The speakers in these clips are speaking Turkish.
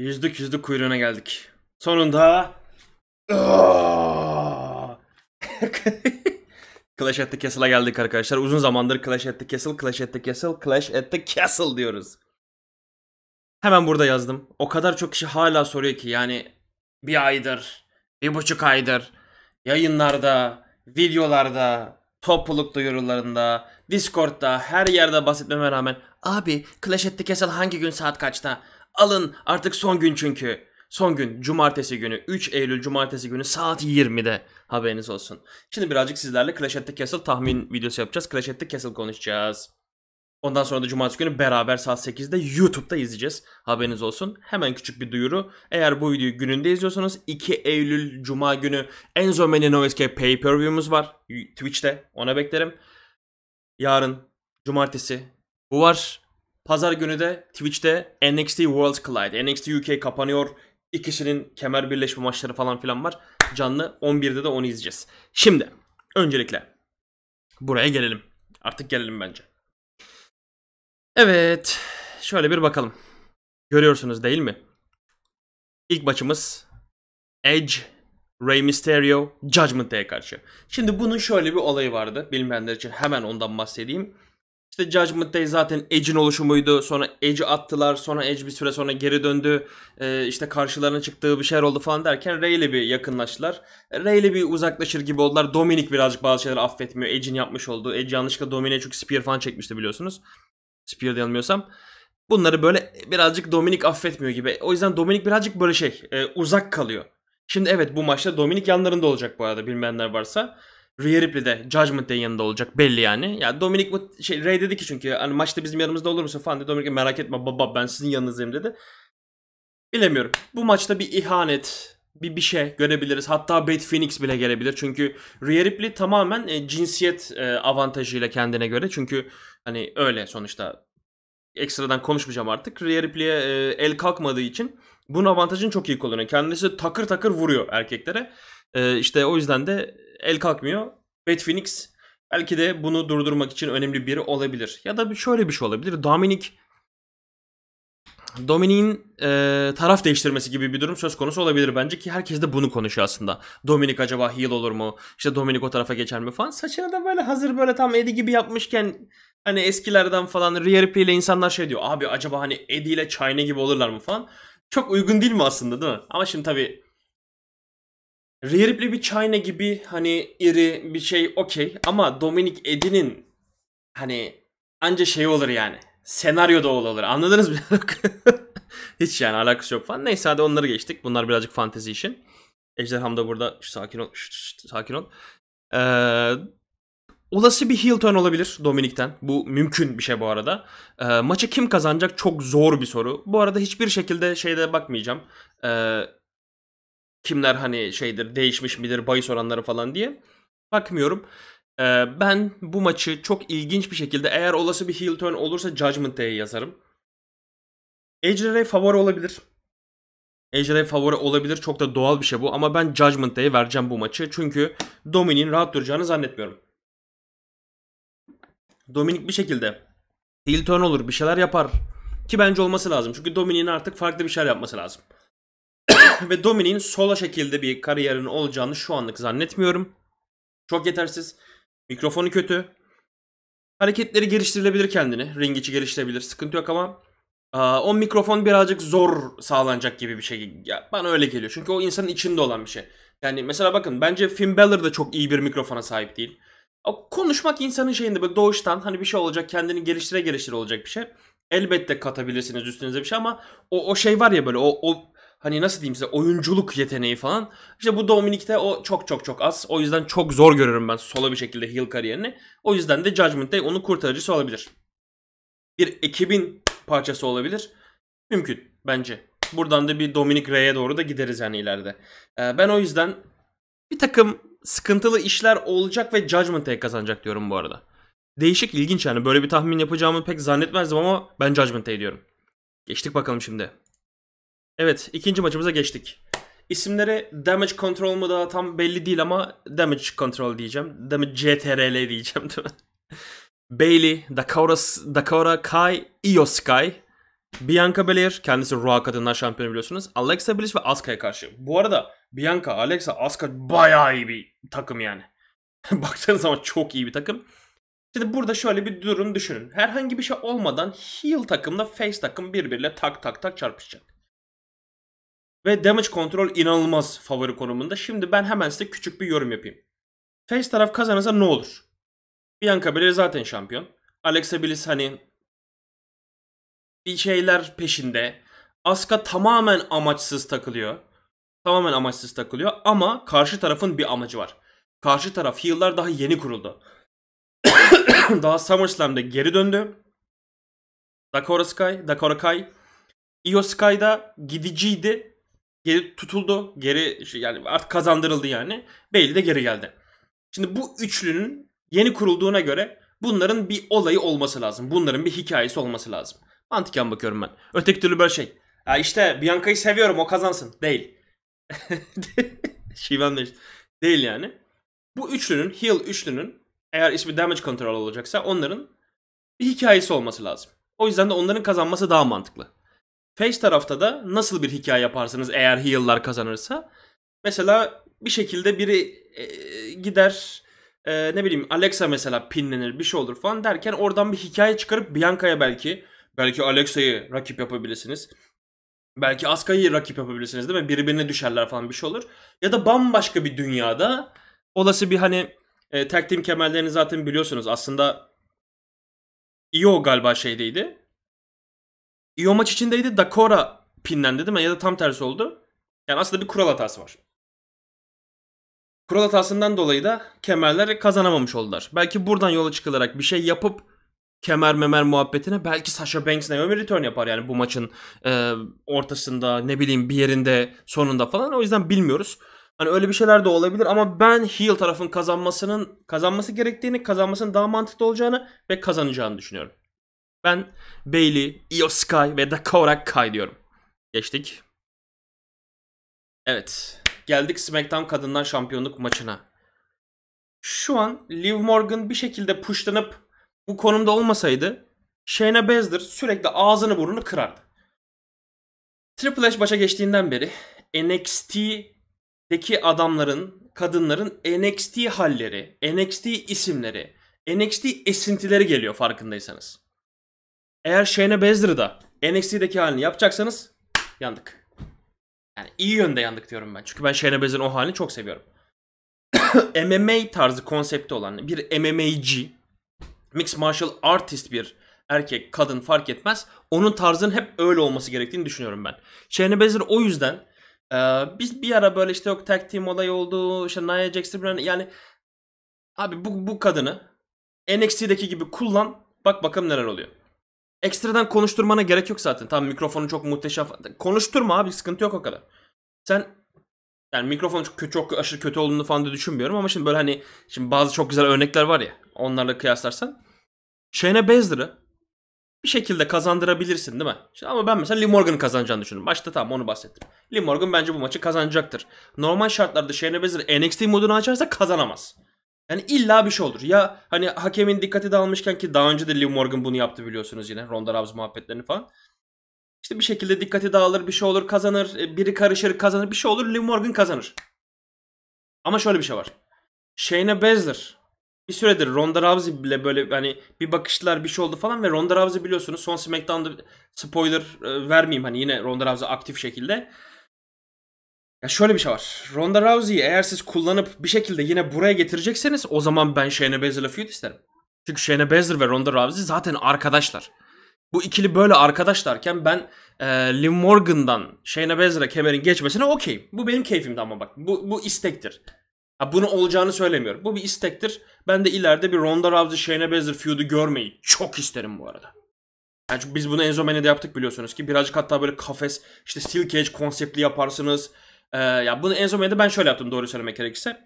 Yüzdük yüzdük kuyruğuna geldik. Sonunda... Clash at the Castle'a geldik arkadaşlar. Uzun zamandır Clash at the Castle, Clash at the Castle, Clash at the Castle diyoruz. Hemen burada yazdım. O kadar çok kişi hala soruyor ki yani bir aydır, bir buçuk aydır yayınlarda, videolarda, topluluk duyurularında, Discord'da her yerde bahsetmeme rağmen abi Clash at the Castle hangi gün saat kaçta? Alın artık son gün çünkü. Son gün cumartesi günü 3 Eylül cumartesi günü saat 20'de haberiniz olsun. Şimdi birazcık sizlerle Clash at the Castle tahmin videosu yapacağız. Clash at the Castle konuşacağız. Ondan sonra da cumartesi günü beraber saat 8'de YouTube'da izleyeceğiz. Haberiniz olsun. Hemen küçük bir duyuru. Eğer bu videoyu gününde izliyorsanız 2 Eylül Cuma günü Enzo Menino Escape Pay Per View'muz var. Twitch'te ona beklerim. Yarın cumartesi bu var. Pazar günü de Twitch'te NXT World Collide. NXT UK kapanıyor. İkisinin kemer birleşme maçları falan filan var. Canlı 11'de de onu izleyeceğiz. Şimdi öncelikle buraya gelelim. Artık gelelim bence. Evet. Şöyle bir bakalım. Görüyorsunuz değil mi? İlk maçımız Edge, Rey Mysterio, Judgment Day'e karşı. Şimdi bunun şöyle bir olayı vardı. Bilmeyenler için hemen ondan bahsedeyim. İşte Judgment Day zaten Edge'in oluşumuydu. Sonra Edge'i attılar. Sonra Edge bir süre sonra geri döndü. Ee, işte karşılarına çıktığı bir şeyler oldu falan derken Rey ile bir yakınlaştılar. Rey ile bir uzaklaşır gibi oldular. Dominic birazcık bazı şeyler affetmiyor. Edge'in yapmış olduğu. Edge yanlışlıkla Dominic'e çünkü Spear falan çekmişti biliyorsunuz. Spear yanılmıyorsam. Bunları böyle birazcık Dominik affetmiyor gibi. O yüzden Dominik birazcık böyle şey e, uzak kalıyor. Şimdi evet bu maçta Dominik yanlarında olacak bu arada bilmeyenler varsa. Rhea Ripley de Judgment Day yanında olacak belli yani. Ya yani Dominic şey Ray dedi ki çünkü hani maçta bizim yanımızda olur musun falan dedi. Dominic merak etme baba ben sizin yanınızdayım dedi. Bilemiyorum. Bu maçta bir ihanet, bir bir şey görebiliriz. Hatta Beth Phoenix bile gelebilir. Çünkü Rhea Ripley tamamen e, cinsiyet e, avantajıyla kendine göre. Çünkü hani öyle sonuçta ekstradan konuşmayacağım artık. Rhea Ripley'e e, el kalkmadığı için bunun avantajını çok iyi kullanıyor. Kendisi takır takır vuruyor erkeklere. E, işte o yüzden de el kalkmıyor. Bad Phoenix belki de bunu durdurmak için önemli biri olabilir. Ya da şöyle bir şey olabilir. Dominic Dominic'in e, taraf değiştirmesi gibi bir durum söz konusu olabilir bence ki herkes de bunu konuşuyor aslında. Dominic acaba heel olur mu? İşte Dominic o tarafa geçer mi falan. Saçını da böyle hazır böyle tam Eddie gibi yapmışken hani eskilerden falan Rhea Ripley ile insanlar şey diyor. Abi acaba hani Eddie ile China gibi olurlar mı falan. Çok uygun değil mi aslında değil mi? Ama şimdi tabii Rhea Ripley bir China gibi hani iri bir şey okey ama Dominic Eddy'nin hani anca şey olur yani. Senaryoda olur. Anladınız mı? Hiç yani alakası yok falan. Neyse hadi onları geçtik. Bunlar birazcık fantezi işin. Ejderham da burada. Şu, sakin ol. Şu, şu, sakin ol. Ee, olası bir heel turn olabilir Dominik'ten. Bu mümkün bir şey bu arada. Ee, maçı kim kazanacak çok zor bir soru. Bu arada hiçbir şekilde şeyde bakmayacağım. Ee, kimler hani şeydir değişmiş midir bayı soranları falan diye bakmıyorum. Ee, ben bu maçı çok ilginç bir şekilde eğer olası bir heel turn olursa Judgment Day'e yazarım. Edge Ray favori olabilir. Edge Ray favori olabilir. Çok da doğal bir şey bu ama ben Judgment Day'e vereceğim bu maçı. Çünkü Dominic'in rahat duracağını zannetmiyorum. Dominik bir şekilde heel turn olur, bir şeyler yapar ki bence olması lazım. Çünkü Dominic'in artık farklı bir şeyler yapması lazım. Ve Dominik'in sola şekilde bir kariyerin olacağını şu anlık zannetmiyorum. Çok yetersiz. Mikrofonu kötü. Hareketleri geliştirilebilir kendini. Ring içi geliştirebilir. Sıkıntı yok ama aa, o mikrofon birazcık zor sağlanacak gibi bir şey. Ya, bana öyle geliyor. Çünkü o insanın içinde olan bir şey. Yani mesela bakın bence Finn Balor da çok iyi bir mikrofona sahip değil. O konuşmak insanın şeyinde böyle doğuştan hani bir şey olacak kendini geliştire geliştire olacak bir şey. Elbette katabilirsiniz üstünüze bir şey ama o, o şey var ya böyle o, o hani nasıl diyeyim size oyunculuk yeteneği falan. İşte bu Dominik'te o çok çok çok az. O yüzden çok zor görürüm ben solo bir şekilde heel kariyerini. O yüzden de Judgment Day onun kurtarıcısı olabilir. Bir ekibin parçası olabilir. Mümkün bence. Buradan da bir Dominic Rey'e doğru da gideriz yani ileride. Ee, ben o yüzden bir takım sıkıntılı işler olacak ve Judgment Day kazanacak diyorum bu arada. Değişik ilginç yani böyle bir tahmin yapacağımı pek zannetmezdim ama ben Judgment Day diyorum. Geçtik bakalım şimdi. Evet ikinci maçımıza geçtik. İsimlere damage control mu da tam belli değil ama damage control diyeceğim. Damage CTRL diyeceğim değil mi? Bailey, Dakota, Dakora Kai, Io Sky, Bianca Belair, kendisi Raw Kadınlar Şampiyonu biliyorsunuz. Alexa Bliss ve Asuka'ya karşı. Bu arada Bianca, Alexa, Asuka bayağı iyi bir takım yani. Baktığınız zaman çok iyi bir takım. Şimdi burada şöyle bir durum düşünün. Herhangi bir şey olmadan heel takımla face takım birbiriyle tak tak tak çarpışacak. Ve damage control inanılmaz favori konumunda. Şimdi ben hemen size küçük bir yorum yapayım. Face taraf kazanırsa ne olur? Bianca Belair zaten şampiyon. Alexa Bliss hani bir şeyler peşinde. Asuka tamamen amaçsız takılıyor. Tamamen amaçsız takılıyor ama karşı tarafın bir amacı var. Karşı taraf heal'lar daha yeni kuruldu. daha SummerSlam'da geri döndü. Dakota Sky, Dakota Kai. Io Sky'da gidiciydi geri tutuldu. Geri yani artık kazandırıldı yani. Bailey de geri geldi. Şimdi bu üçlünün yeni kurulduğuna göre bunların bir olayı olması lazım. Bunların bir hikayesi olması lazım. Mantıken bakıyorum ben. Öteki türlü böyle şey. Ya işte Bianca'yı seviyorum o kazansın. Değil. Şivan değil. Değil yani. Bu üçlünün, Hill üçlünün eğer ismi damage control olacaksa onların bir hikayesi olması lazım. O yüzden de onların kazanması daha mantıklı. Face tarafta da nasıl bir hikaye yaparsınız eğer heal'lar kazanırsa? Mesela bir şekilde biri e, gider e, ne bileyim Alexa mesela pinlenir bir şey olur falan derken oradan bir hikaye çıkarıp Bianca'ya belki belki Alexa'yı rakip yapabilirsiniz. Belki Aska'yı rakip yapabilirsiniz değil mi? Birbirine düşerler falan bir şey olur. Ya da bambaşka bir dünyada olası bir hani e, tag team kemerlerini zaten biliyorsunuz. Aslında Io galiba şeydeydi. İyi o maç içindeydi. Dakora pinlendi değil mi? Ya da tam tersi oldu. Yani aslında bir kural hatası var. Kural hatasından dolayı da kemerler kazanamamış oldular. Belki buradan yola çıkılarak bir şey yapıp kemer memer muhabbetine belki Sasha Banks Naomi return yapar yani bu maçın e, ortasında ne bileyim bir yerinde sonunda falan o yüzden bilmiyoruz. Hani öyle bir şeyler de olabilir ama ben heel tarafın kazanmasının kazanması gerektiğini, kazanmasının daha mantıklı olacağını ve kazanacağını düşünüyorum. Ben Bailey, Io Sky ve Dakota Kai diyorum. Geçtik. Evet. Geldik SmackDown Kadınlar Şampiyonluk maçına. Şu an Liv Morgan bir şekilde pushlanıp bu konumda olmasaydı Shayna Baszler sürekli ağzını burnunu kırardı. Triple H başa geçtiğinden beri NXT'deki adamların, kadınların NXT halleri, NXT isimleri, NXT esintileri geliyor farkındaysanız. Eğer Shayna Baszler'da NXT'deki halini yapacaksanız yandık. Yani iyi yönde yandık diyorum ben. Çünkü ben Shayna Baszler'ın o halini çok seviyorum. MMA tarzı konsepti olan bir MMA'ci, mixed martial artist bir erkek, kadın fark etmez. Onun tarzının hep öyle olması gerektiğini düşünüyorum ben. Shayna Baszler o yüzden e, biz bir ara böyle işte yok tag team olayı oldu, işte Nia Jax yani abi bu, bu kadını NXT'deki gibi kullan bak bakalım neler oluyor. Ekstradan konuşturmana gerek yok zaten. Tam mikrofonu çok muhteşem. Konuşturma abi sıkıntı yok o kadar. Sen yani mikrofon çok, çok aşırı kötü olduğunu falan da düşünmüyorum ama şimdi böyle hani şimdi bazı çok güzel örnekler var ya onlarla kıyaslarsan. Shayna Baszler'ı bir şekilde kazandırabilirsin değil mi? Şimdi ama ben mesela Lee Morgan'ı kazanacağını düşünüyorum. Başta tamam onu bahsettim. Lee Morgan bence bu maçı kazanacaktır. Normal şartlarda Shayna Baszler NXT modunu açarsa kazanamaz. Yani illa bir şey olur. Ya hani hakemin dikkati dağılmışken ki daha önce de Liv Morgan bunu yaptı biliyorsunuz yine. Ronda Rousey muhabbetlerini falan. İşte bir şekilde dikkati dağılır, bir şey olur, kazanır. E, biri karışır, kazanır. Bir şey olur, Liv Morgan kazanır. Ama şöyle bir şey var. Shayna Baszler bir süredir Ronda Rousey bile böyle hani bir bakıştılar bir şey oldu falan ve Ronda Rousey biliyorsunuz son SmackDown'da spoiler e, vermeyeyim hani yine Ronda Rousey aktif şekilde ya şöyle bir şey var. Ronda Rousey'i eğer siz kullanıp bir şekilde yine buraya getirecekseniz o zaman ben Shayna Baszler'la feud isterim. Çünkü Shayna Baszler ve Ronda Rousey zaten arkadaşlar. Bu ikili böyle arkadaşlarken ben e, Liv Morgan'dan Shayna Baszler'a kemerin geçmesine okeyim. Bu benim keyfimdi ama bak. Bu, bu istektir. Ha, bunu olacağını söylemiyorum. Bu bir istektir. Ben de ileride bir Ronda Rousey Shayna Baszler feud'u görmeyi çok isterim bu arada. Yani biz bunu Enzo Mane'de yaptık biliyorsunuz ki. Birazcık hatta böyle kafes, işte steel cage konseptli yaparsınız. Ee, ya bunu en son ben şöyle yaptım doğru söylemek gerekirse.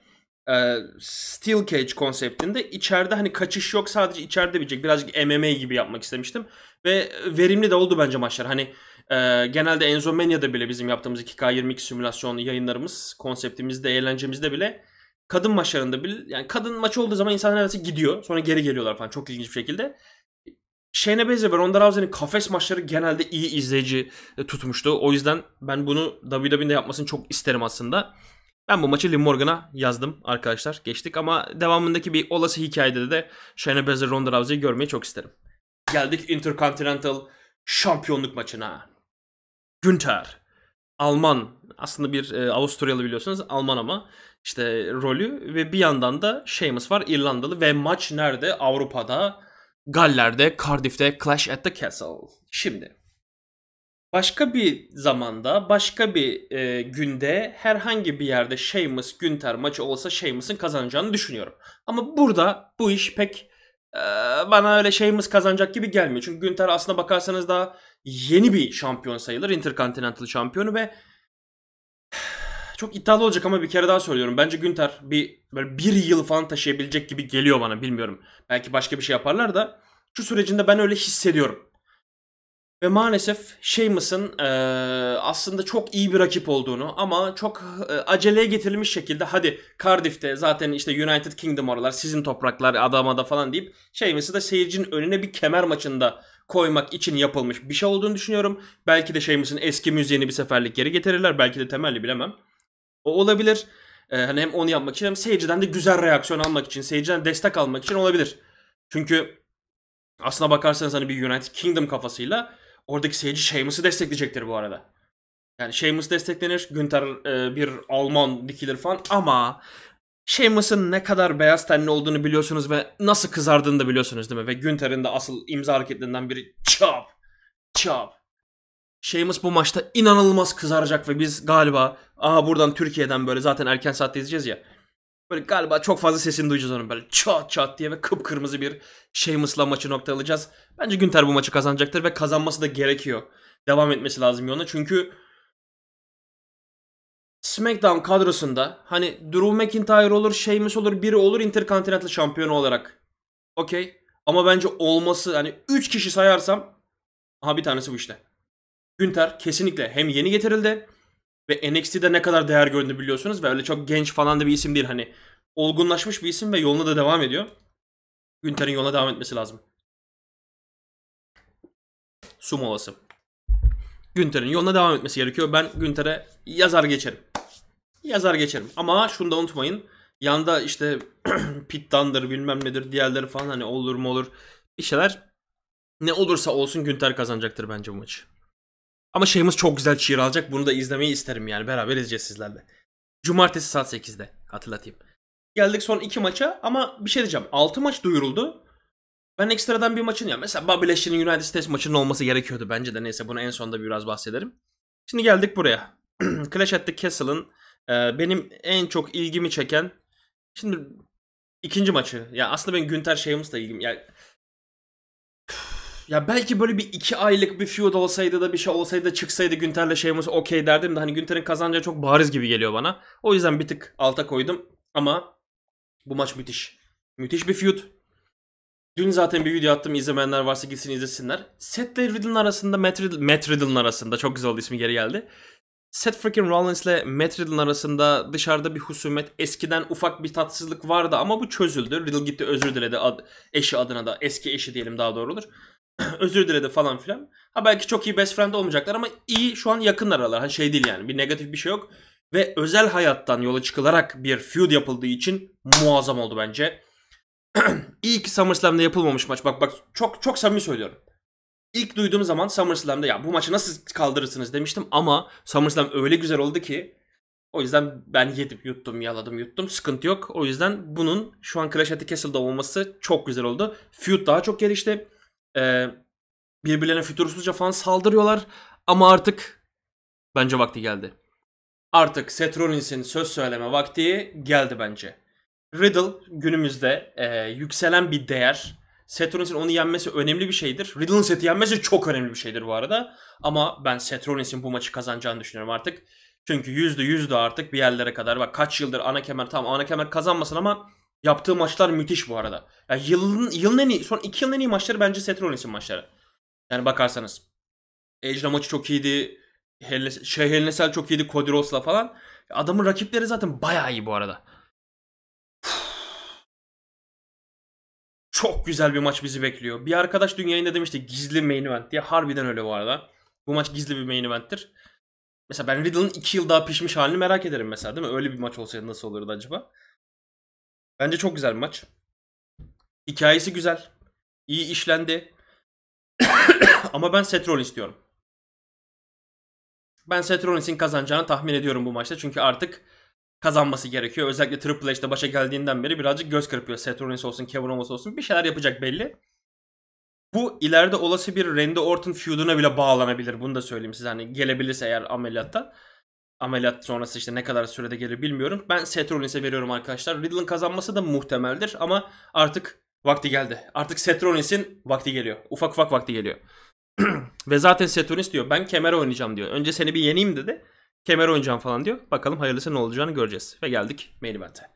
Ee, Steel Cage konseptinde içeride hani kaçış yok sadece içeride bilecek birazcık MMA gibi yapmak istemiştim. Ve verimli de oldu bence maçlar. Hani e, genelde Enzo Mania'da bile bizim yaptığımız 2K22 simülasyon yayınlarımız konseptimizde eğlencemizde bile kadın maçlarında bile yani kadın maçı olduğu zaman insanlar arası gidiyor. Sonra geri geliyorlar falan çok ilginç bir şekilde şeyine benziyor. Ronda Rousey'nin kafes maçları genelde iyi izleyici e, tutmuştu. O yüzden ben bunu WWE'de yapmasını çok isterim aslında. Ben bu maçı Liv Morgan'a yazdım arkadaşlar. Geçtik ama devamındaki bir olası hikayede de Shayna Baszler Ronda Rousey'i görmeyi çok isterim. Geldik Intercontinental şampiyonluk maçına. Günther Alman. Aslında bir e, Avusturyalı biliyorsunuz. Alman ama işte rolü ve bir yandan da Sheamus var İrlandalı ve maç nerede? Avrupa'da Galler'de, Cardiff'te Clash at the Castle. Şimdi başka bir zamanda, başka bir e, günde herhangi bir yerde Sheamus Günter maçı olsa Sheamus'ın kazanacağını düşünüyorum. Ama burada bu iş pek e, bana öyle Sheamus kazanacak gibi gelmiyor. Çünkü Günter aslında bakarsanız daha yeni bir şampiyon sayılır. Intercontinental şampiyonu ve çok iddialı olacak ama bir kere daha söylüyorum. Bence Günter bir böyle bir yıl falan taşıyabilecek gibi geliyor bana bilmiyorum. Belki başka bir şey yaparlar da şu sürecinde ben öyle hissediyorum. Ve maalesef Sheamus'ın e, aslında çok iyi bir rakip olduğunu ama çok e, aceleye getirilmiş şekilde hadi Cardiff'te zaten işte United Kingdom oralar sizin topraklar adamada falan deyip Sheamus'ı da seyircinin önüne bir kemer maçında koymak için yapılmış bir şey olduğunu düşünüyorum. Belki de Sheamus'ın eski müziğini bir seferlik geri getirirler belki de temelli bilemem. O olabilir. Ee, hani hem onu yapmak için hem seyirciden de güzel reaksiyon almak için, seyirciden destek almak için olabilir. Çünkü aslına bakarsanız hani bir United Kingdom kafasıyla oradaki seyirci Sheamus'u destekleyecektir bu arada. Yani Sheamus desteklenir, Günther e, bir Alman dikilir falan ama Sheamus'ın ne kadar beyaz tenli olduğunu biliyorsunuz ve nasıl kızardığını da biliyorsunuz değil mi? Ve Günther'in de asıl imza hareketlerinden biri çap, çap. Sheamus bu maçta inanılmaz kızaracak ve biz galiba Aha buradan Türkiye'den böyle zaten erken saatte izleyeceğiz ya. Böyle galiba çok fazla sesini duyacağız onun böyle çat çat diye ve kıpkırmızı bir Sheamus'la maçı nokta alacağız. Bence Günter bu maçı kazanacaktır ve kazanması da gerekiyor. Devam etmesi lazım yoluna çünkü SmackDown kadrosunda hani Drew McIntyre olur, Sheamus olur, biri olur Intercontinental şampiyonu olarak. Okey. Ama bence olması hani 3 kişi sayarsam aha bir tanesi bu işte. Günter kesinlikle hem yeni getirildi ve NXT'de ne kadar değer gördüğünü biliyorsunuz ve öyle çok genç falan da bir isim değil hani. Olgunlaşmış bir isim ve yoluna da devam ediyor. Günter'in yoluna devam etmesi lazım. Su molası. Günter'in yoluna devam etmesi gerekiyor. Ben Günter'e yazar geçerim. Yazar geçerim. Ama şunu da unutmayın. Yanda işte Pit Dunner bilmem nedir diğerleri falan hani olur mu olur bir şeyler. Ne olursa olsun Günter kazanacaktır bence bu maçı. Ama şeyimiz çok güzel çiğir alacak. Bunu da izlemeyi isterim yani. Beraber izleyeceğiz sizlerle. Cumartesi saat 8'de. Hatırlatayım. Geldik son iki maça ama bir şey diyeceğim. 6 maç duyuruldu. Ben ekstradan bir maçın ya mesela Bobby Lashley'nin United States maçının olması gerekiyordu bence de neyse bunu en sonunda biraz bahsederim. Şimdi geldik buraya. Clash at the Castle'ın e, benim en çok ilgimi çeken şimdi ikinci maçı. Ya aslında ben Günter Şeyhımız da ilgim. Ya ya belki böyle bir iki aylık bir feud olsaydı da bir şey olsaydı çıksaydı Günter'le şeyimiz okey derdim de hani Günter'in kazanacağı çok bariz gibi geliyor bana. O yüzden bir tık alta koydum ama bu maç müthiş. Müthiş bir feud. Dün zaten bir video attım izlemeyenler varsa gitsin izlesinler. Seth ile Riddle'ın arasında Matt, Riddle, Matt Riddle'ın arasında çok güzel oldu ismi geri geldi. Seth freaking Rollins ile Matt Riddle'ın arasında dışarıda bir husumet eskiden ufak bir tatsızlık vardı ama bu çözüldü. Riddle gitti özür diledi ad, eşi adına da eski eşi diyelim daha doğru olur. özür diledi falan filan. Ha belki çok iyi best friend olmayacaklar ama iyi şu an yakın aralar. Hani şey değil yani bir negatif bir şey yok. Ve özel hayattan yola çıkılarak bir feud yapıldığı için muazzam oldu bence. İyi ki SummerSlam'da yapılmamış maç. Bak bak çok çok samimi söylüyorum. İlk duyduğum zaman SummerSlam'da ya bu maçı nasıl kaldırırsınız demiştim ama SummerSlam öyle güzel oldu ki o yüzden ben yedim, yuttum, yaladım, yuttum. Sıkıntı yok. O yüzden bunun şu an Clash at the Castle'da olması çok güzel oldu. Feud daha çok gelişti e, birbirlerine fütursuzca falan saldırıyorlar. Ama artık bence vakti geldi. Artık Seth Rollins'in söz söyleme vakti geldi bence. Riddle günümüzde e, yükselen bir değer. Seth Rollins'in onu yenmesi önemli bir şeydir. Riddle'ın Seth'i yenmesi çok önemli bir şeydir bu arada. Ama ben Seth Rollins'in bu maçı kazanacağını düşünüyorum artık. Çünkü yüzde yüzde artık bir yerlere kadar. Bak kaç yıldır ana kemer tam ana kemer kazanmasın ama Yaptığı maçlar müthiş bu arada. Yani yılın, yılın en iyi, son iki yılın en iyi maçları bence Seth Rollins'in maçları. Yani bakarsanız. Ejra maçı çok iyiydi. Helne, şey Helnesel çok iyiydi Cody Rhodes'la falan. Adamın rakipleri zaten bayağı iyi bu arada. Çok güzel bir maç bizi bekliyor. Bir arkadaş dün yayında demişti gizli main event diye. Harbiden öyle bu arada. Bu maç gizli bir main event'tir. Mesela ben Riddle'ın 2 yıl daha pişmiş halini merak ederim mesela değil mi? Öyle bir maç olsaydı nasıl olurdu acaba? Bence çok güzel bir maç. Hikayesi güzel. İyi işlendi. Ama ben Seth Rollins istiyorum. Ben Seth Rollins'in kazanacağını tahmin ediyorum bu maçta. Çünkü artık kazanması gerekiyor. Özellikle Triple H'de başa geldiğinden beri birazcık göz kırpıyor. Seth Rollins olsun, Kevin Owens olsun bir şeyler yapacak belli. Bu ileride olası bir Randy Orton feud'una bile bağlanabilir. Bunu da söyleyeyim size. Hani gelebilirse eğer ameliyatta ameliyat sonrası işte ne kadar sürede gelir bilmiyorum. Ben Seth Rollins'e veriyorum arkadaşlar. Riddle'ın kazanması da muhtemeldir ama artık vakti geldi. Artık Seth Rollins'in vakti geliyor. Ufak ufak vakti geliyor. Ve zaten Seth Rollins diyor ben kemer oynayacağım diyor. Önce seni bir yeneyim dedi. Kemer oynayacağım falan diyor. Bakalım hayırlısı ne olacağını göreceğiz. Ve geldik main event'e.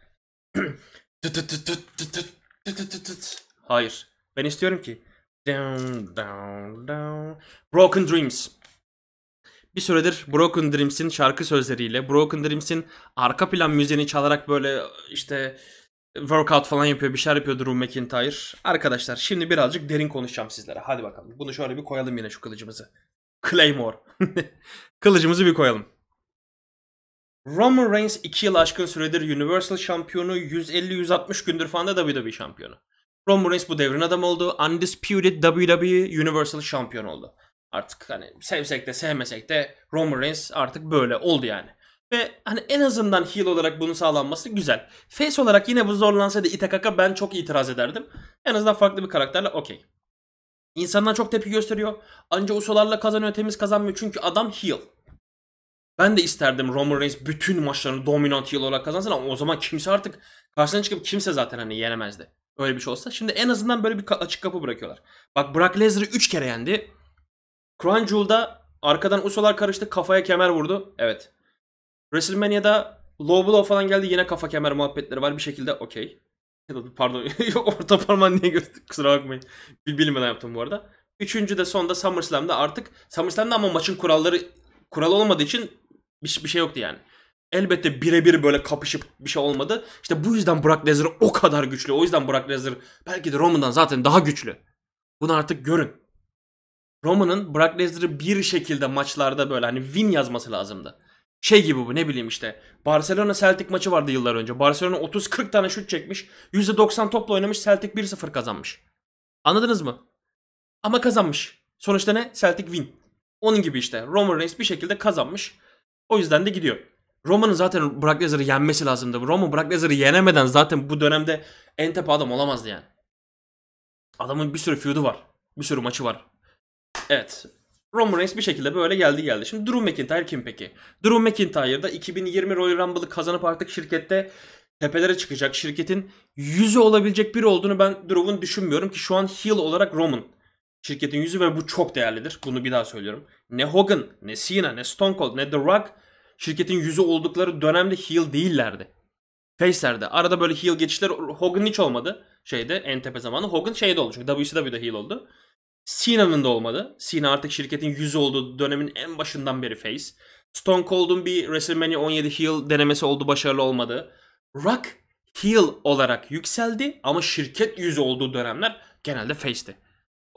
Hayır. Ben istiyorum ki. Down, down, down. Broken Dreams bir süredir Broken Dreams'in şarkı sözleriyle, Broken Dreams'in arka plan müziğini çalarak böyle işte workout falan yapıyor, bir şeyler yapıyor Drew McIntyre. Arkadaşlar şimdi birazcık derin konuşacağım sizlere. Hadi bakalım. Bunu şöyle bir koyalım yine şu kılıcımızı. Claymore. kılıcımızı bir koyalım. Roman Reigns 2 yıl aşkın süredir Universal şampiyonu, 150-160 gündür falan da WWE şampiyonu. Roman Reigns bu devrin adamı oldu. Undisputed WWE Universal şampiyon oldu. Artık hani sevsek de sevmesek de Roman Reigns artık böyle oldu yani. Ve hani en azından heel olarak bunu sağlanması güzel. Face olarak yine bu zorlansa zorlansaydı Itakaka ben çok itiraz ederdim. En azından farklı bir karakterle okey. İnsanlar çok tepki gösteriyor. Anca usolarla kazanıyor temiz kazanmıyor. Çünkü adam heel. Ben de isterdim Roman Reigns bütün maçlarını dominant heel olarak kazansın ama o zaman kimse artık karşısına çıkıp kimse zaten hani yenemezdi. Öyle bir şey olsa. Şimdi en azından böyle bir açık kapı bırakıyorlar. Bak Brock Lesnar'ı 3 kere yendi. Crown Jewel'da arkadan Usolar karıştı kafaya kemer vurdu. Evet. WrestleMania'da low blow falan geldi yine kafa kemer muhabbetleri var bir şekilde okey. Pardon orta parmağın niye gösterdim kusura bakmayın. Bilmeden yaptım bu arada. Üçüncü de sonda SummerSlam'da artık SummerSlam'da ama maçın kuralları kural olmadığı için bir, bir şey yoktu yani. Elbette birebir böyle kapışıp bir şey olmadı. İşte bu yüzden Brock Lesnar o kadar güçlü. O yüzden Brock Lesnar belki de Roman'dan zaten daha güçlü. Bunu artık görün. Roman'ın Brock Lesnar'ı bir şekilde maçlarda böyle hani win yazması lazımdı. Şey gibi bu ne bileyim işte. Barcelona Celtic maçı vardı yıllar önce. Barcelona 30-40 tane şut çekmiş. %90 topla oynamış. Celtic 1-0 kazanmış. Anladınız mı? Ama kazanmış. Sonuçta ne? Celtic win. Onun gibi işte. Roman Reigns bir şekilde kazanmış. O yüzden de gidiyor. Roman'ın zaten Brock Lesnar'ı yenmesi lazımdı. Roman Brock Lesnar'ı yenemeden zaten bu dönemde en tepe adam olamazdı yani. Adamın bir sürü feud'u var. Bir sürü maçı var. Evet. Roman Reigns bir şekilde böyle geldi geldi. Şimdi Drew McIntyre kim peki? Drew McIntyre da 2020 Royal Rumble'ı kazanıp artık şirkette tepelere çıkacak. Şirketin yüzü olabilecek biri olduğunu ben Drew'un düşünmüyorum ki şu an heel olarak Roman şirketin yüzü ve bu çok değerlidir. Bunu bir daha söylüyorum. Ne Hogan, ne Cena, ne Stone Cold, ne The Rock şirketin yüzü oldukları dönemde heel değillerdi. Face'lerdi. Arada böyle heel geçişler Hogan hiç olmadı. Şeyde en tepe zamanı. Hogan şeyde oldu çünkü WCW'de heel oldu. Cena'nın da olmadı. Cena artık şirketin yüzü olduğu dönemin en başından beri face. Stone Cold'un bir WrestleMania 17 heel denemesi oldu başarılı olmadı. Rock heel olarak yükseldi ama şirket yüzü olduğu dönemler genelde face'ti.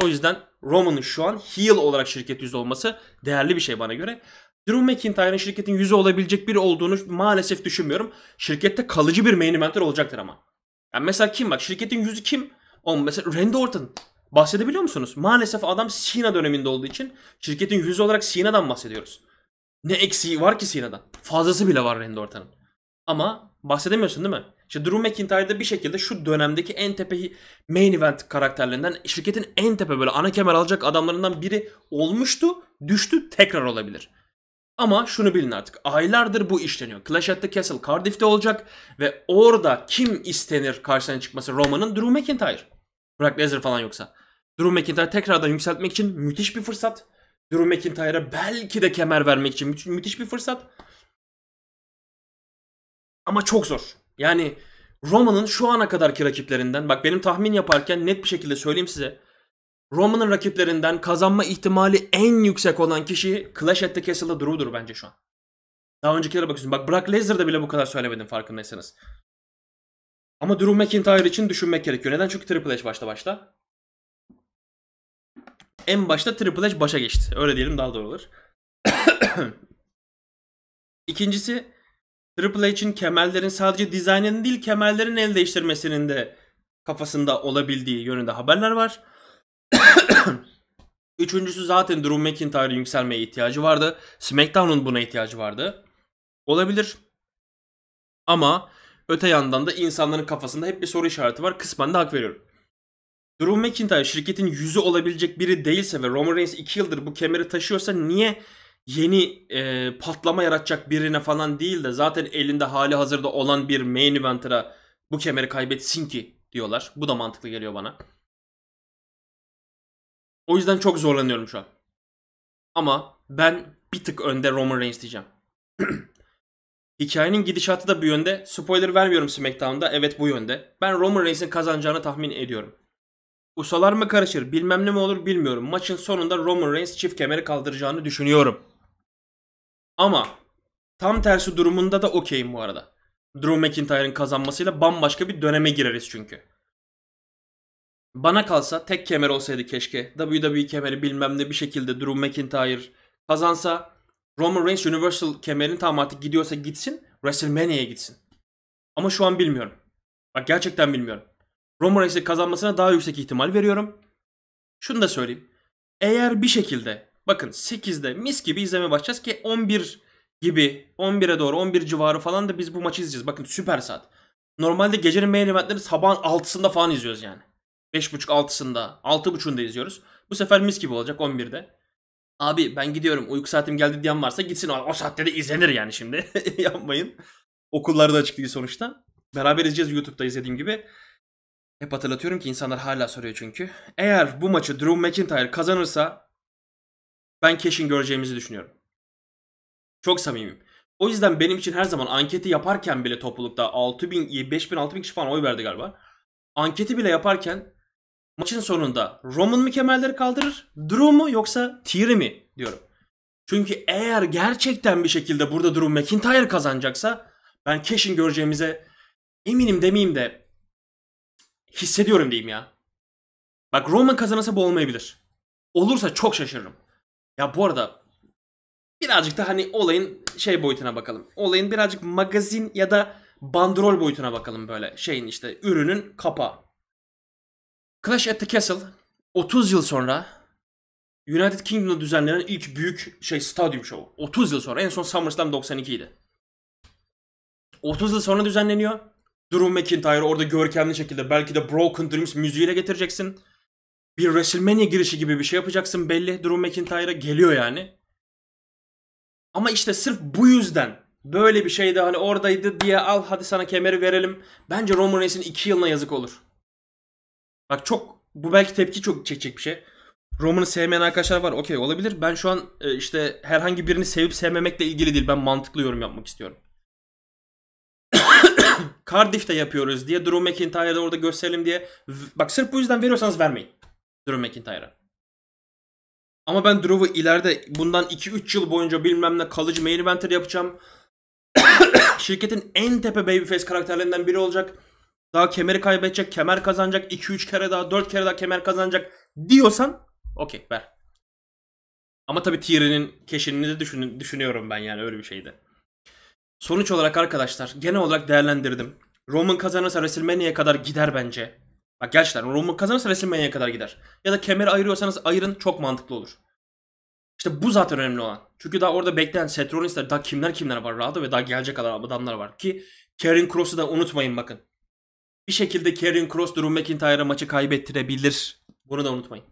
O yüzden Roman'ın şu an heel olarak şirket yüzü olması değerli bir şey bana göre. Drew McIntyre'ın şirketin yüzü olabilecek biri olduğunu maalesef düşünmüyorum. Şirkette kalıcı bir main eventer olacaktır ama. Yani mesela kim bak şirketin yüzü kim? O mesela Randy Orton. Bahsedebiliyor musunuz? Maalesef adam Sina döneminde olduğu için şirketin yüzü olarak Sina'dan bahsediyoruz. Ne eksiği var ki Sina'dan? Fazlası bile var Randy Orton'ın. Ama bahsedemiyorsun değil mi? İşte Drew McIntyre'da bir şekilde şu dönemdeki en tepe main event karakterlerinden şirketin en tepe böyle ana kemer alacak adamlarından biri olmuştu, düştü tekrar olabilir. Ama şunu bilin artık aylardır bu işleniyor. Clash at the Castle Cardiff'te olacak ve orada kim istenir karşısına çıkması Roman'ın Drew McIntyre. Brock Lesnar falan yoksa. Drew McIntyre tekrardan yükseltmek için müthiş bir fırsat. Drew McIntyre'a belki de kemer vermek için mü- müthiş bir fırsat. Ama çok zor. Yani Roman'ın şu ana kadarki rakiplerinden bak benim tahmin yaparken net bir şekilde söyleyeyim size. Roman'ın rakiplerinden kazanma ihtimali en yüksek olan kişi Clash at the Castle'da Drew'dur bence şu an. Daha öncekilere bakıyorsun. Bak Brock Lesnar'da bile bu kadar söylemedim farkındaysanız. Ama Drew McIntyre için düşünmek gerekiyor. Neden? Çünkü Triple H başta başta en başta Triple H başa geçti. Öyle diyelim daha doğru olur. İkincisi Triple H'in kemerlerin sadece dizaynının değil kemerlerin el değiştirmesinin de kafasında olabildiği yönünde haberler var. Üçüncüsü zaten Drew McIntyre'ın yükselmeye ihtiyacı vardı. SmackDown'un buna ihtiyacı vardı. Olabilir. Ama öte yandan da insanların kafasında hep bir soru işareti var. Kısmen de hak veriyorum. Drew McIntyre şirketin yüzü olabilecek biri değilse ve Roman Reigns 2 yıldır bu kemeri taşıyorsa niye yeni e, patlama yaratacak birine falan değil de zaten elinde hali hazırda olan bir main eventer'a bu kemeri kaybetsin ki diyorlar. Bu da mantıklı geliyor bana. O yüzden çok zorlanıyorum şu an. Ama ben bir tık önde Roman Reigns diyeceğim. Hikayenin gidişatı da bu yönde. Spoiler vermiyorum SmackDown'da. Evet bu yönde. Ben Roman Reigns'in kazanacağını tahmin ediyorum. Usalar mı karışır bilmem ne mi olur bilmiyorum. Maçın sonunda Roman Reigns çift kemeri kaldıracağını düşünüyorum. Ama tam tersi durumunda da okeyim bu arada. Drew McIntyre'ın kazanmasıyla bambaşka bir döneme gireriz çünkü. Bana kalsa tek kemer olsaydı keşke. WWE kemeri bilmem ne bir şekilde Drew McIntyre kazansa Roman Reigns Universal kemerini tam artık gidiyorsa gitsin WrestleMania'ya gitsin. Ama şu an bilmiyorum. Bak gerçekten bilmiyorum. Roman Reigns'i kazanmasına daha yüksek ihtimal veriyorum. Şunu da söyleyeyim. Eğer bir şekilde bakın 8'de mis gibi izleme başlayacağız ki 11 gibi 11'e doğru 11 civarı falan da biz bu maçı izleyeceğiz. Bakın süper saat. Normalde gecenin main eventleri sabahın 6'sında falan izliyoruz yani. 5.30-6'sında 6.30'da izliyoruz. Bu sefer mis gibi olacak 11'de. Abi ben gidiyorum uyku saatim geldi diyen varsa gitsin o, o saatte de izlenir yani şimdi. Yapmayın. Okullarda açık değil sonuçta. Beraber izleyeceğiz YouTube'da izlediğim gibi. Hep hatırlatıyorum ki insanlar hala soruyor çünkü. Eğer bu maçı Drew McIntyre kazanırsa ben Cash'in göreceğimizi düşünüyorum. Çok samimim. O yüzden benim için her zaman anketi yaparken bile toplulukta 6000, 5000, 6000 kişi falan oy verdi galiba. Anketi bile yaparken maçın sonunda Roman mı kemerleri kaldırır, Drew mu yoksa Theory mi diyorum. Çünkü eğer gerçekten bir şekilde burada Drew McIntyre kazanacaksa ben Cash'in göreceğimize eminim demeyeyim de hissediyorum diyeyim ya. Bak Roman kazanırsa bu olmayabilir. Olursa çok şaşırırım. Ya bu arada birazcık da hani olayın şey boyutuna bakalım. Olayın birazcık magazin ya da bandrol boyutuna bakalım böyle. Şeyin işte ürünün kapağı. Clash at the Castle 30 yıl sonra United Kingdom'da düzenlenen ilk büyük şey stadyum şovu. 30 yıl sonra en son SummerSlam 92 idi. 30 yıl sonra düzenleniyor. Drew McIntyre orada görkemli şekilde belki de Broken Dreams müziğiyle getireceksin. Bir WrestleMania girişi gibi bir şey yapacaksın belli. Drew McIntyre'a geliyor yani. Ama işte sırf bu yüzden böyle bir şeydi hani oradaydı diye al hadi sana kemeri verelim. Bence Roman Reigns'in 2 yılına yazık olur. Bak çok bu belki tepki çok çekecek bir şey. Roman'ı sevmeyen arkadaşlar var. Okey olabilir. Ben şu an e, işte herhangi birini sevip sevmemekle ilgili değil. Ben mantıklı yorum yapmak istiyorum. Cardiff'te yapıyoruz diye Drew McIntyre'da orada gösterelim diye. Bak sırf bu yüzden veriyorsanız vermeyin. Drew McIntyre'a. Ama ben Drew'u ileride bundan 2-3 yıl boyunca bilmem ne kalıcı main eventer yapacağım. Şirketin en tepe babyface karakterlerinden biri olacak. Daha kemeri kaybedecek, kemer kazanacak. 2-3 kere daha, 4 kere daha kemer kazanacak diyorsan okey ver. Ama tabii Tyrion'in keşinini de düşün, düşünüyorum ben yani öyle bir şeydi. Sonuç olarak arkadaşlar genel olarak değerlendirdim. Roman kazanırsa WrestleMania'ya kadar gider bence. Bak gerçekten Roman kazanırsa WrestleMania'ya kadar gider. Ya da kemeri ayırıyorsanız ayırın çok mantıklı olur. İşte bu zaten önemli olan. Çünkü daha orada bekleyen Seth Rollins'ler daha kimler kimler var rahatı ve daha gelecek adamlar var. Ki Karen Cross'u da unutmayın bakın. Bir şekilde Karen Cross Drew McIntyre'a maçı kaybettirebilir. Bunu da unutmayın.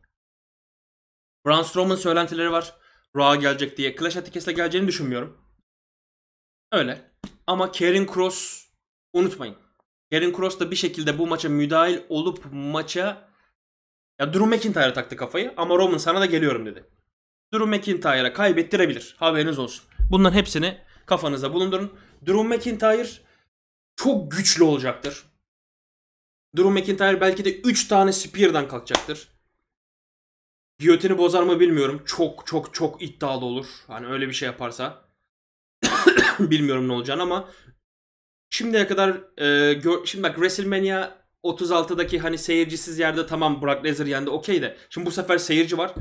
Braun Strowman söylentileri var. Raw'a gelecek diye. Clash at geleceğini düşünmüyorum. Öyle. Ama Karen Cross unutmayın. Karen Cross da bir şekilde bu maça müdahil olup maça ya Drew McIntyre'a taktı kafayı ama Roman sana da geliyorum dedi. Drew McIntyre'a kaybettirebilir. Haberiniz olsun. Bunların hepsini kafanızda bulundurun. Drew McIntyre çok güçlü olacaktır. Drew McIntyre belki de 3 tane Spear'dan kalkacaktır. Giyotini bozar mı bilmiyorum. Çok çok çok iddialı olur. Hani öyle bir şey yaparsa. Bilmiyorum ne olacağını ama şimdiye kadar e, gör, şimdi bak WrestleMania 36'daki hani seyircisiz yerde tamam Brock Lesnar yendi okey de şimdi bu sefer seyirci var.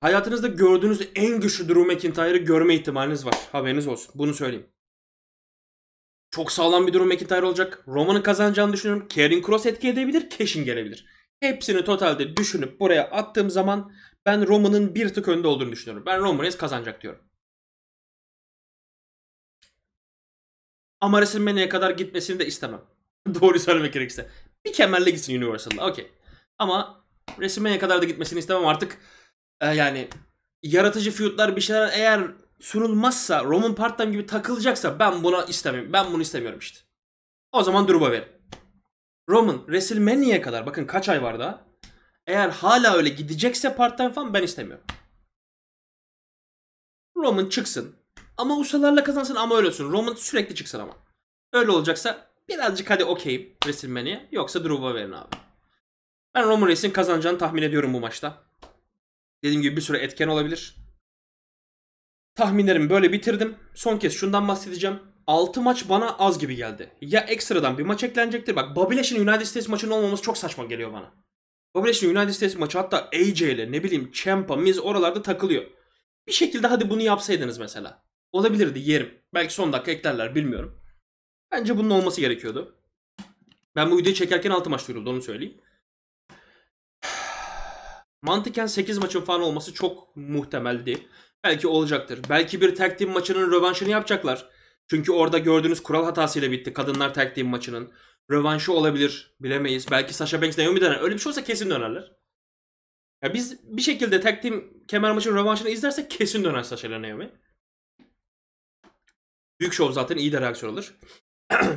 Hayatınızda gördüğünüz en güçlü Drew McIntyre'ı görme ihtimaliniz var. Haberiniz olsun. Bunu söyleyeyim. Çok sağlam bir Drew McIntyre olacak. Roman'ın kazanacağını düşünüyorum. Karen Cross etki edebilir. Cash'in gelebilir. Hepsini totalde düşünüp buraya attığım zaman ben Roman'ın bir tık önde olduğunu düşünüyorum. Ben Roman Reigns kazanacak diyorum. Ama WrestleMania'ya kadar gitmesini de istemem. Doğru söylemek gerekirse. Bir kemerle gitsin Universal'da. Okey. Ama WrestleMania'ya kadar da gitmesini istemem artık. E, yani yaratıcı feudlar bir şeyler eğer sunulmazsa Roman Partam gibi takılacaksa ben buna istemiyorum. Ben bunu istemiyorum işte. O zaman Drew'a ver. Roman WrestleMania'ya kadar bakın kaç ay var daha. Eğer hala öyle gidecekse part-time falan ben istemiyorum. Roman çıksın. Ama Usalarla kazansın ama öyle olsun. Roman sürekli çıksın ama. Öyle olacaksa birazcık hadi okey WrestleMania'ya. Yoksa Drew'a verin abi. Ben Roman Reigns'in kazanacağını tahmin ediyorum bu maçta. Dediğim gibi bir sürü etken olabilir. Tahminlerimi böyle bitirdim. Son kez şundan bahsedeceğim. 6 maç bana az gibi geldi. Ya ekstradan bir maç eklenecektir. Bak Bobby Lashley'in United States maçının olmaması çok saçma geliyor bana. Bobby Lashley'in United States maçı hatta AJ ile ne bileyim Champa, Miz oralarda takılıyor. Bir şekilde hadi bunu yapsaydınız mesela. Olabilirdi yerim. Belki son dakika eklerler bilmiyorum. Bence bunun olması gerekiyordu. Ben bu videoyu çekerken 6 maç duyuruldu onu söyleyeyim. Mantıken 8 maçın falan olması çok muhtemeldi. Belki olacaktır. Belki bir tag team maçının rövanşını yapacaklar. Çünkü orada gördüğünüz kural hatasıyla bitti kadınlar tag team maçının. Rövanşı olabilir. Bilemeyiz. Belki Sasha Banks Naomi döner. Öyle bir şey olsa kesin dönerler. Ya biz bir şekilde tag team kemer maçının rövanşını izlersek kesin döner Sasha ile Naomi. Büyük şov zaten iyi de reaksiyon alır.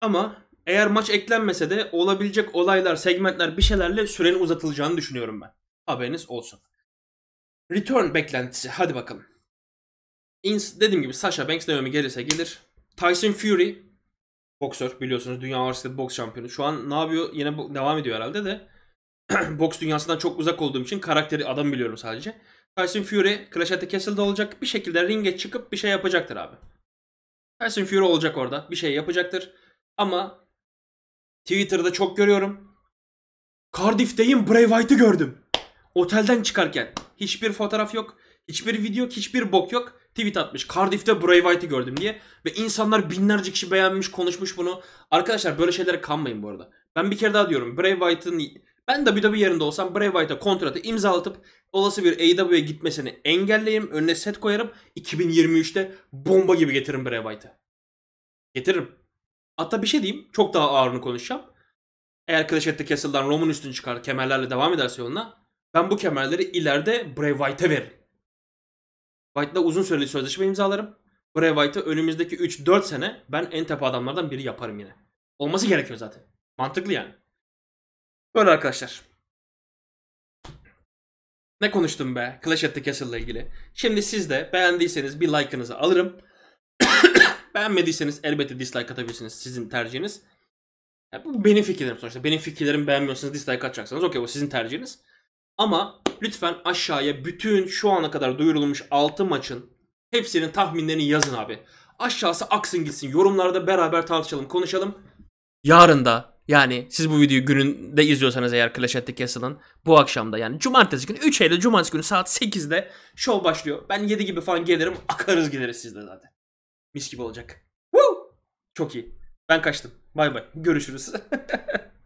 Ama eğer maç eklenmese de olabilecek olaylar, segmentler bir şeylerle sürenin uzatılacağını düşünüyorum ben. Haberiniz olsun. Return beklentisi. Hadi bakalım. İns dediğim gibi Sasha Banks Naomi gelirse gelir. Tyson Fury boksör biliyorsunuz dünya varsayılı boks şampiyonu. Şu an ne yapıyor? Yine devam ediyor herhalde de. boks dünyasından çok uzak olduğum için karakteri adam biliyorum sadece. Tyson Fury Clash at the Castle'da olacak. Bir şekilde ringe çıkıp bir şey yapacaktır abi. Tyson Fury olacak orada. Bir şey yapacaktır. Ama Twitter'da çok görüyorum. Cardiff'teyim Bray Wyatt'ı gördüm. Otelden çıkarken. Hiçbir fotoğraf yok. Hiçbir video yok. Hiçbir bok yok. Tweet atmış. Cardiff'te Bray Wyatt'ı gördüm diye. Ve insanlar binlerce kişi beğenmiş konuşmuş bunu. Arkadaşlar böyle şeylere kanmayın bu arada. Ben bir kere daha diyorum. Bray Wyatt'ın... Ben de bir de bir yerinde olsam Bray Wyatt'a kontratı imzalatıp olası bir AW'ye gitmesini engelleyeyim. Önüne set koyarım. 2023'te bomba gibi getiririm Bray Wyatt'ı. Getiririm. Hatta bir şey diyeyim. Çok daha ağırını konuşacağım. Eğer Clash at the Castle'dan Roman üstünü çıkar kemerlerle devam ederse yoluna ben bu kemerleri ileride Bray Wyatt'a veririm. White'la uzun süreli sözleşme imzalarım. Bray Wyatt'ı önümüzdeki 3-4 sene ben en tepe adamlardan biri yaparım yine. Olması gerekiyor zaten. Mantıklı yani. Böyle arkadaşlar. Ne konuştum be Clash at the Castle ile ilgili. Şimdi siz de beğendiyseniz bir like'ınızı alırım. Beğenmediyseniz elbette dislike atabilirsiniz. Sizin tercihiniz. Ya bu benim fikirlerim sonuçta. Benim fikirlerimi beğenmiyorsanız dislike atacaksanız okey bu sizin tercihiniz. Ama lütfen aşağıya bütün şu ana kadar duyurulmuş 6 maçın hepsinin tahminlerini yazın abi. Aşağısı aksın gitsin. Yorumlarda beraber tartışalım, konuşalım. Yarın da yani siz bu videoyu gününde izliyorsanız eğer Clash at the Castle'ın bu akşamda yani cumartesi günü 3 Eylül cumartesi günü saat 8'de show başlıyor. Ben 7 gibi falan gelirim akarız gideriz sizde zaten. Mis gibi olacak. Woo! Çok iyi. Ben kaçtım. Bay bay. Görüşürüz.